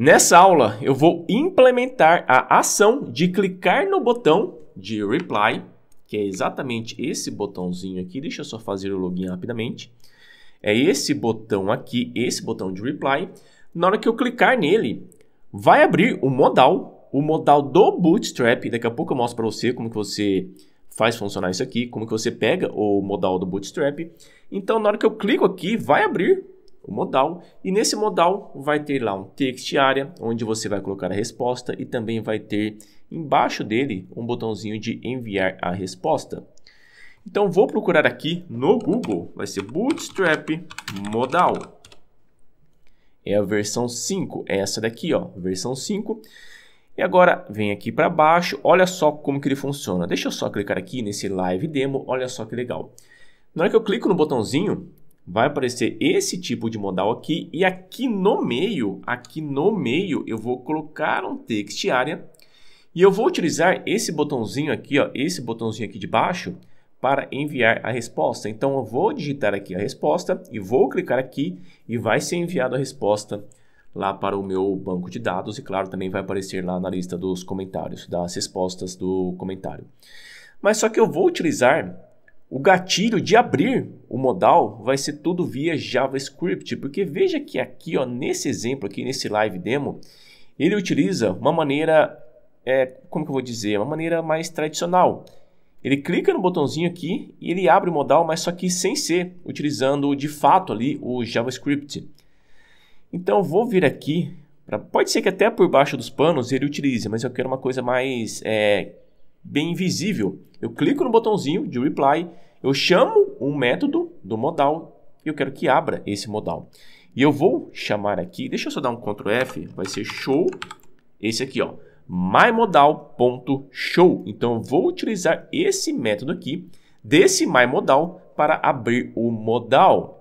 Nessa aula, eu vou implementar a ação de clicar no botão de reply, que é exatamente esse botãozinho aqui. Deixa eu só fazer o login rapidamente. É esse botão aqui, esse botão de reply. Na hora que eu clicar nele, vai abrir o modal, o modal do Bootstrap. Daqui a pouco eu mostro para você como que você faz funcionar isso aqui, como que você pega o modal do Bootstrap. Então, na hora que eu clico aqui, vai abrir o modal, e nesse modal vai ter lá um text área, onde você vai colocar a resposta e também vai ter embaixo dele um botãozinho de enviar a resposta. Então vou procurar aqui no Google, vai ser Bootstrap modal. É a versão 5, é essa daqui, ó, versão 5. E agora vem aqui para baixo, olha só como que ele funciona. Deixa eu só clicar aqui nesse live demo, olha só que legal. Na hora que eu clico no botãozinho, vai aparecer esse tipo de modal aqui e aqui no meio, aqui no meio eu vou colocar um text área e eu vou utilizar esse botãozinho aqui, ó, esse botãozinho aqui de baixo para enviar a resposta. Então eu vou digitar aqui a resposta e vou clicar aqui e vai ser enviada a resposta lá para o meu banco de dados e claro também vai aparecer lá na lista dos comentários, das respostas do comentário. Mas só que eu vou utilizar o gatilho de abrir o modal vai ser tudo via JavaScript, porque veja que aqui, ó, nesse exemplo aqui, nesse live demo, ele utiliza uma maneira, é, como que eu vou dizer, uma maneira mais tradicional. Ele clica no botãozinho aqui e ele abre o modal, mas só que sem ser, utilizando de fato ali o JavaScript. Então vou vir aqui, pra, pode ser que até por baixo dos panos ele utilize, mas eu quero uma coisa mais é, bem visível. Eu clico no botãozinho de reply, eu chamo um método do modal e eu quero que abra esse modal. E eu vou chamar aqui, deixa eu só dar um Ctrl F, vai ser show, esse aqui, ó, mymodal.show. Então eu vou utilizar esse método aqui, desse mymodal, para abrir o modal.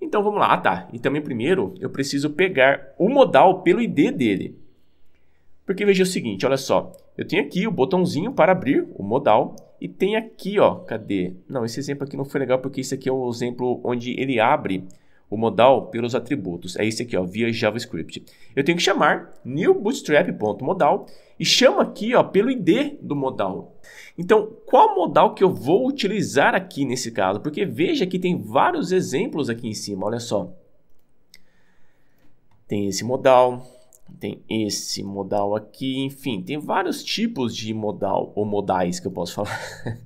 Então vamos lá, ah, tá. E também primeiro eu preciso pegar o modal pelo ID dele. Porque veja o seguinte, olha só. Eu tenho aqui o botãozinho para abrir o modal e tem aqui, ó, cadê? Não, esse exemplo aqui não foi legal porque esse aqui é o um exemplo onde ele abre o modal pelos atributos. É esse aqui, ó, via JavaScript. Eu tenho que chamar new e chamo aqui, ó, pelo ID do modal. Então, qual modal que eu vou utilizar aqui nesse caso? Porque veja que tem vários exemplos aqui em cima, olha só. Tem esse modal, tem esse modal aqui, enfim, tem vários tipos de modal, ou modais que eu posso falar.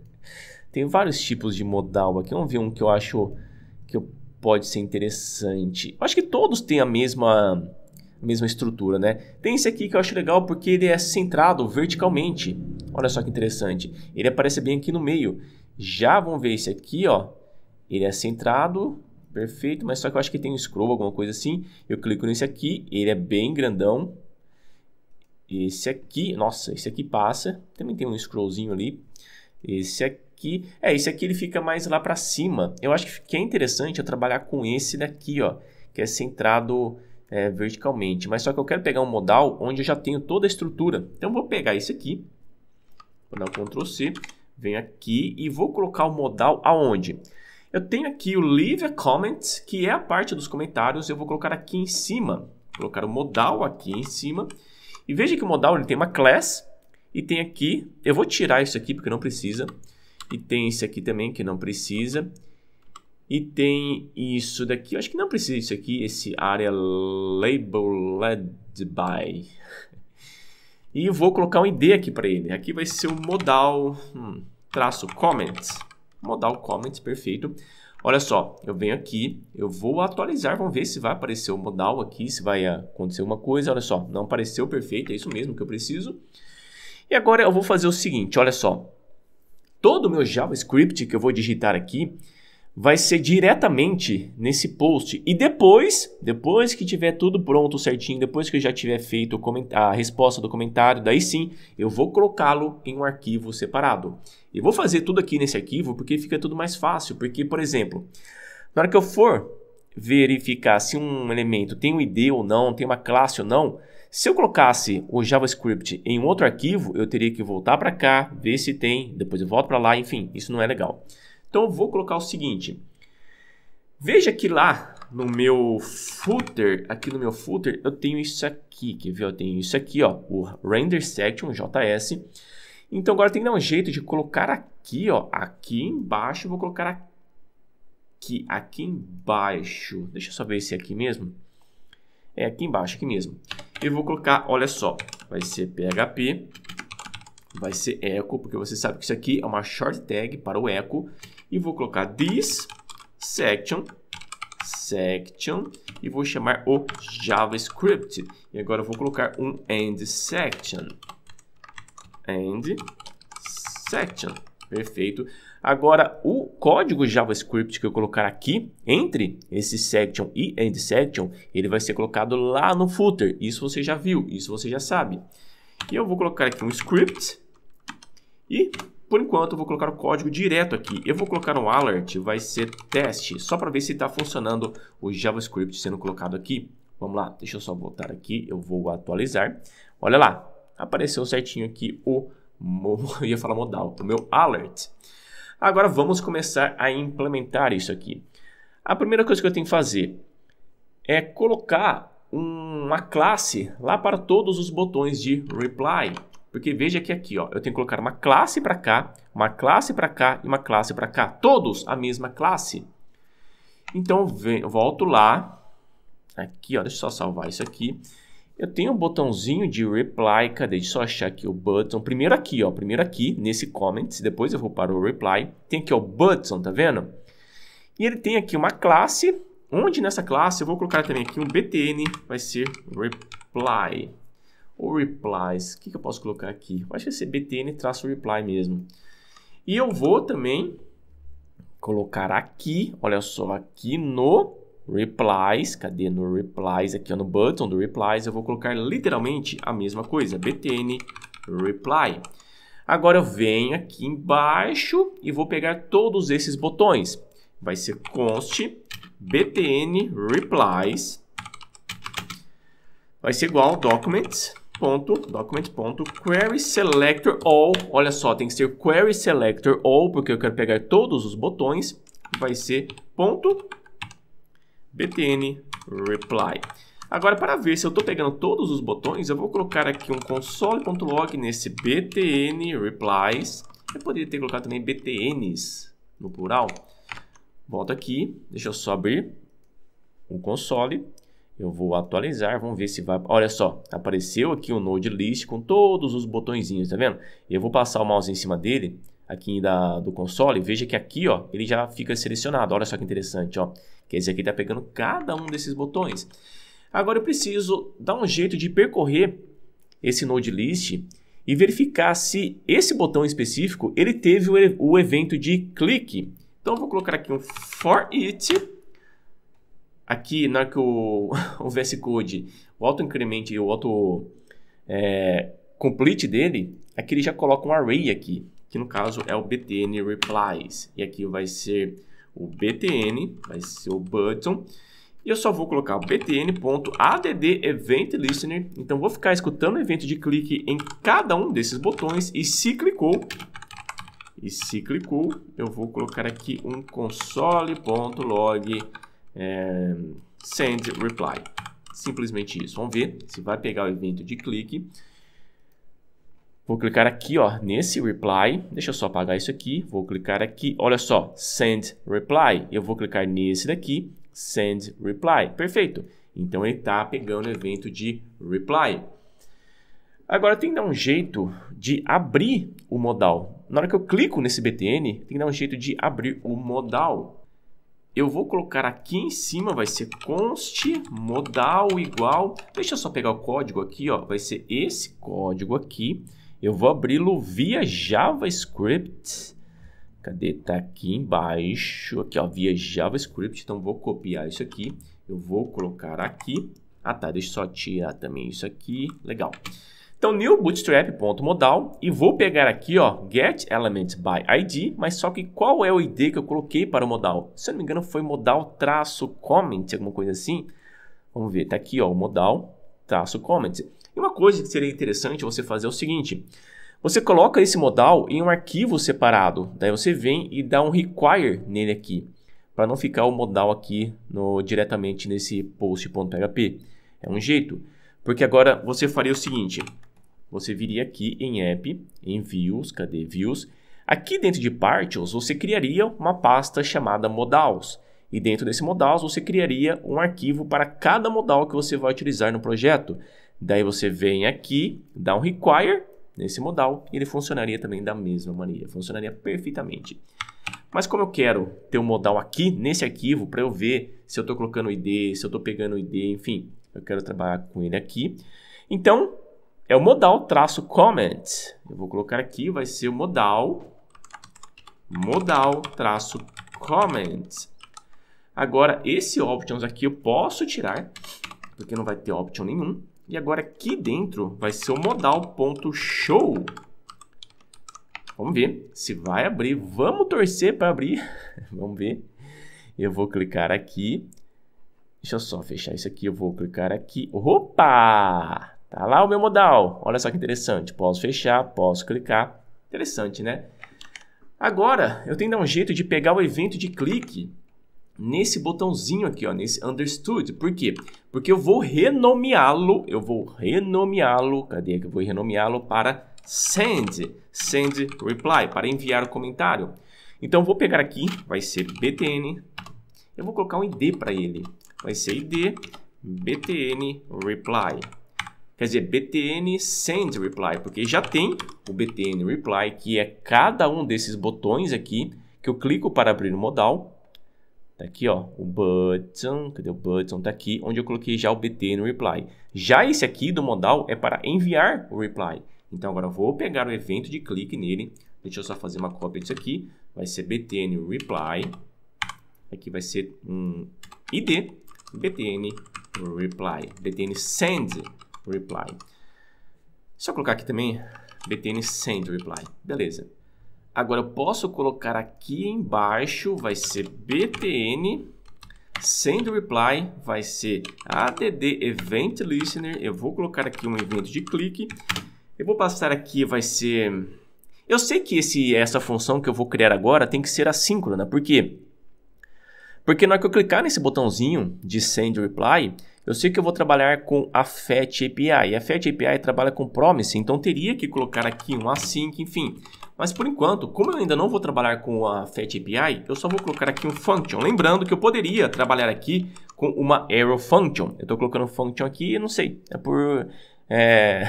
tem vários tipos de modal aqui, vamos ver um que eu acho que pode ser interessante. Eu acho que todos têm a mesma, a mesma estrutura, né? Tem esse aqui que eu acho legal porque ele é centrado verticalmente. Olha só que interessante, ele aparece bem aqui no meio. Já vamos ver esse aqui, ó, ele é centrado Perfeito, mas só que eu acho que tem um scroll, alguma coisa assim. Eu clico nesse aqui, ele é bem grandão. Esse aqui, nossa, esse aqui passa. Também tem um scrollzinho ali. Esse aqui, é, esse aqui ele fica mais lá para cima. Eu acho que é interessante eu trabalhar com esse daqui, ó, que é centrado é, verticalmente. Mas só que eu quero pegar um modal onde eu já tenho toda a estrutura. Então vou pegar esse aqui, vou dar um Ctrl C, venho aqui e vou colocar o modal Aonde? Eu tenho aqui o leave a comment, que é a parte dos comentários. Eu vou colocar aqui em cima, vou colocar o modal aqui em cima. E veja que o modal ele tem uma class e tem aqui, eu vou tirar isso aqui porque não precisa. E tem esse aqui também que não precisa. E tem isso daqui, eu acho que não precisa isso aqui, esse área labeled by. E vou colocar um ID aqui para ele. Aqui vai ser o modal hum, traço comments. Modal comments, perfeito. Olha só, eu venho aqui, eu vou atualizar, vamos ver se vai aparecer o modal aqui, se vai ah, acontecer uma coisa. Olha só, não apareceu, perfeito, é isso mesmo que eu preciso. E agora eu vou fazer o seguinte, olha só. Todo o meu JavaScript que eu vou digitar aqui, vai ser diretamente nesse post. E depois, depois que tiver tudo pronto certinho, depois que eu já tiver feito a resposta do comentário, daí sim eu vou colocá-lo em um arquivo separado. Eu vou fazer tudo aqui nesse arquivo porque fica tudo mais fácil. Porque, por exemplo, na hora que eu for verificar se um elemento tem um ID ou não, tem uma classe ou não, se eu colocasse o JavaScript em um outro arquivo, eu teria que voltar para cá, ver se tem, depois eu volto para lá, enfim, isso não é legal. Então eu vou colocar o seguinte. Veja que lá no meu footer, aqui no meu footer, eu tenho isso aqui, quer ver? Eu tenho isso aqui, ó, o render section JS. Então agora tem que dar um jeito de colocar aqui, ó, aqui embaixo, vou colocar aqui, aqui embaixo. Deixa eu só ver se é aqui mesmo. É aqui embaixo, aqui mesmo. Eu vou colocar, olha só, vai ser PHP, vai ser echo, porque você sabe que isso aqui é uma short tag para o echo e vou colocar this section section e vou chamar o JavaScript. E agora vou colocar um end section. End section. Perfeito. Agora, o código JavaScript que eu colocar aqui, entre esse section e end section, ele vai ser colocado lá no footer. Isso você já viu, isso você já sabe. E eu vou colocar aqui um script e por enquanto, eu vou colocar o código direto aqui. Eu vou colocar um alert, vai ser teste, só para ver se está funcionando o JavaScript sendo colocado aqui. Vamos lá, deixa eu só voltar aqui, eu vou atualizar. Olha lá, apareceu certinho aqui o, eu ia falar modal, o meu alert. Agora vamos começar a implementar isso aqui. A primeira coisa que eu tenho que fazer é colocar uma classe lá para todos os botões de reply. Porque veja que aqui, ó, eu tenho que colocar uma classe para cá, uma classe para cá e uma classe para cá. Todos a mesma classe. Então, vem, eu volto lá. Aqui, ó, deixa eu só salvar isso aqui. Eu tenho um botãozinho de reply, cadê? Deixa eu só achar aqui o button. Primeiro aqui, ó, primeiro aqui, nesse comments, depois eu vou para o reply. Tem aqui ó, o button, tá vendo? E ele tem aqui uma classe, onde nessa classe eu vou colocar também aqui um btn, vai ser reply ou replies. O que, que eu posso colocar aqui? Eu acho que vai é btn-reply mesmo. E eu vou também colocar aqui, olha só, aqui no replies, cadê no replies, aqui no button do replies, eu vou colocar literalmente a mesma coisa, btn reply. Agora eu venho aqui embaixo e vou pegar todos esses botões. Vai ser const btn replies, vai ser igual documents, ponto document ponto query selector all olha só tem que ser query selector all porque eu quero pegar todos os botões vai ser ponto btn reply agora para ver se eu estou pegando todos os botões eu vou colocar aqui um console.log nesse btn replies eu poderia ter colocado também btns no plural volto aqui deixa eu só abrir o console eu vou atualizar, vamos ver se vai... Olha só, apareceu aqui o Node List com todos os botõezinhos, tá vendo? Eu vou passar o mouse em cima dele, aqui da, do console, veja que aqui, ó, ele já fica selecionado. Olha só que interessante, ó. Quer dizer que ele tá pegando cada um desses botões. Agora eu preciso dar um jeito de percorrer esse Node List e verificar se esse botão específico ele teve o, o evento de clique. Então eu vou colocar aqui um for it aqui na hora que o, o VS Code, o auto-increment e o auto-complete é, dele, aqui ele já coloca um array aqui, que no caso é o btn replies. E aqui vai ser o btn, vai ser o button. E eu só vou colocar o btn.add event listener. Então vou ficar escutando o evento de clique em cada um desses botões e se clicou e se clicou, eu vou colocar aqui um console.log é, send reply. Simplesmente isso. Vamos ver se vai pegar o evento de clique. Vou clicar aqui, ó, nesse reply. Deixa eu só apagar isso aqui. Vou clicar aqui. Olha só, send reply. Eu vou clicar nesse daqui, send reply. Perfeito. Então ele está pegando o evento de reply. Agora tem que dar um jeito de abrir o modal. Na hora que eu clico nesse BTN, tem que dar um jeito de abrir o modal eu vou colocar aqui em cima, vai ser const modal igual, deixa eu só pegar o código aqui, ó, vai ser esse código aqui, eu vou abri-lo via JavaScript, cadê, tá aqui embaixo, aqui ó, via JavaScript, então vou copiar isso aqui, eu vou colocar aqui, ah tá, deixa eu só tirar também isso aqui, legal, legal. Então, new bootstrap.modal e vou pegar aqui, ó, get element by ID, mas só que qual é o ID que eu coloquei para o modal? Se eu não me engano, foi modal traço comment, alguma coisa assim. Vamos ver, tá aqui, ó, o modal traço comment. E uma coisa que seria interessante você fazer é o seguinte, você coloca esse modal em um arquivo separado, daí você vem e dá um require nele aqui, para não ficar o modal aqui no, diretamente nesse post.php. É um jeito, porque agora você faria o seguinte, você viria aqui em app, em views, cadê views? Aqui dentro de partials, você criaria uma pasta chamada modals. E dentro desse modals, você criaria um arquivo para cada modal que você vai utilizar no projeto. Daí você vem aqui, dá um require nesse modal e ele funcionaria também da mesma maneira, funcionaria perfeitamente. Mas como eu quero ter um modal aqui nesse arquivo para eu ver se eu estou colocando ID, se eu estou pegando ID, enfim, eu quero trabalhar com ele aqui. Então, é o modal traço comment. Eu vou colocar aqui, vai ser o modal modal traço comment. Agora, esse options aqui eu posso tirar, porque não vai ter option nenhum. E agora aqui dentro vai ser o modal.show. Vamos ver se vai abrir. Vamos torcer para abrir. Vamos ver. Eu vou clicar aqui. Deixa eu só fechar isso aqui. Eu vou clicar aqui. Opa! Tá lá o meu modal. Olha só que interessante. Posso fechar, posso clicar. Interessante, né? Agora, eu tenho que dar um jeito de pegar o evento de clique nesse botãozinho aqui, ó, nesse understood. Por quê? Porque eu vou renomeá-lo, eu vou renomeá-lo, cadê que eu vou renomeá-lo para send, send reply, para enviar o comentário. Então, vou pegar aqui, vai ser btn, eu vou colocar um id para ele, vai ser id btn reply quer dizer, btn send reply, porque já tem o btn reply, que é cada um desses botões aqui, que eu clico para abrir o modal. Tá aqui, ó, o button, cadê o button? Tá aqui, onde eu coloquei já o btn reply. Já esse aqui do modal é para enviar o reply. Então agora eu vou pegar o evento de clique nele. Deixa eu só fazer uma cópia disso aqui. Vai ser btn reply. Aqui vai ser um id btn reply, btn send reply. Se eu colocar aqui também btn send reply, beleza. Agora eu posso colocar aqui embaixo, vai ser btn send reply, vai ser add event listener, eu vou colocar aqui um evento de clique, eu vou passar aqui, vai ser... Eu sei que esse, essa função que eu vou criar agora tem que ser assíncrona, por quê? Porque na hora que eu clicar nesse botãozinho de send reply, eu sei que eu vou trabalhar com a FET API. E a FET API trabalha com Promise, então teria que colocar aqui um async, enfim. Mas por enquanto, como eu ainda não vou trabalhar com a Fetch API, eu só vou colocar aqui um function. Lembrando que eu poderia trabalhar aqui com uma arrow function. Eu estou colocando function aqui, não sei, é por... É...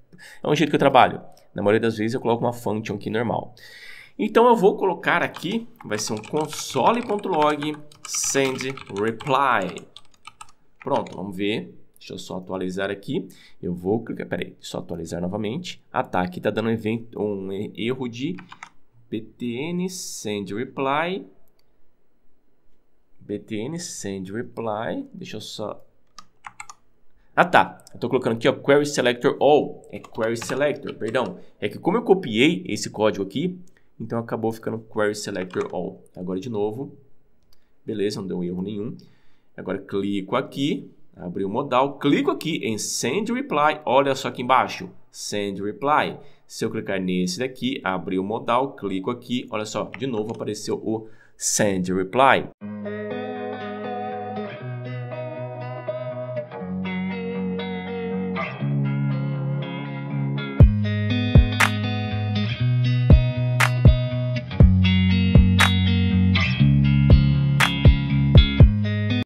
é um jeito que eu trabalho. Na maioria das vezes eu coloco uma function aqui normal. Então eu vou colocar aqui, vai ser um console.log send reply. Pronto, vamos ver. Deixa eu só atualizar aqui. Eu vou clicar, peraí, só atualizar novamente. Ah, tá, aqui tá dando um, evento, um erro de btn send reply. btn send reply. Deixa eu só... Ah, tá. Eu tô colocando aqui, ó, query selector all. É query selector, perdão. É que como eu copiei esse código aqui, então acabou ficando query selector all. Agora de novo. Beleza, não deu erro nenhum. Agora clico aqui, abri o modal, clico aqui em Send Reply, olha só aqui embaixo, Send Reply. Se eu clicar nesse daqui, abriu o modal, clico aqui, olha só, de novo apareceu o Send Reply.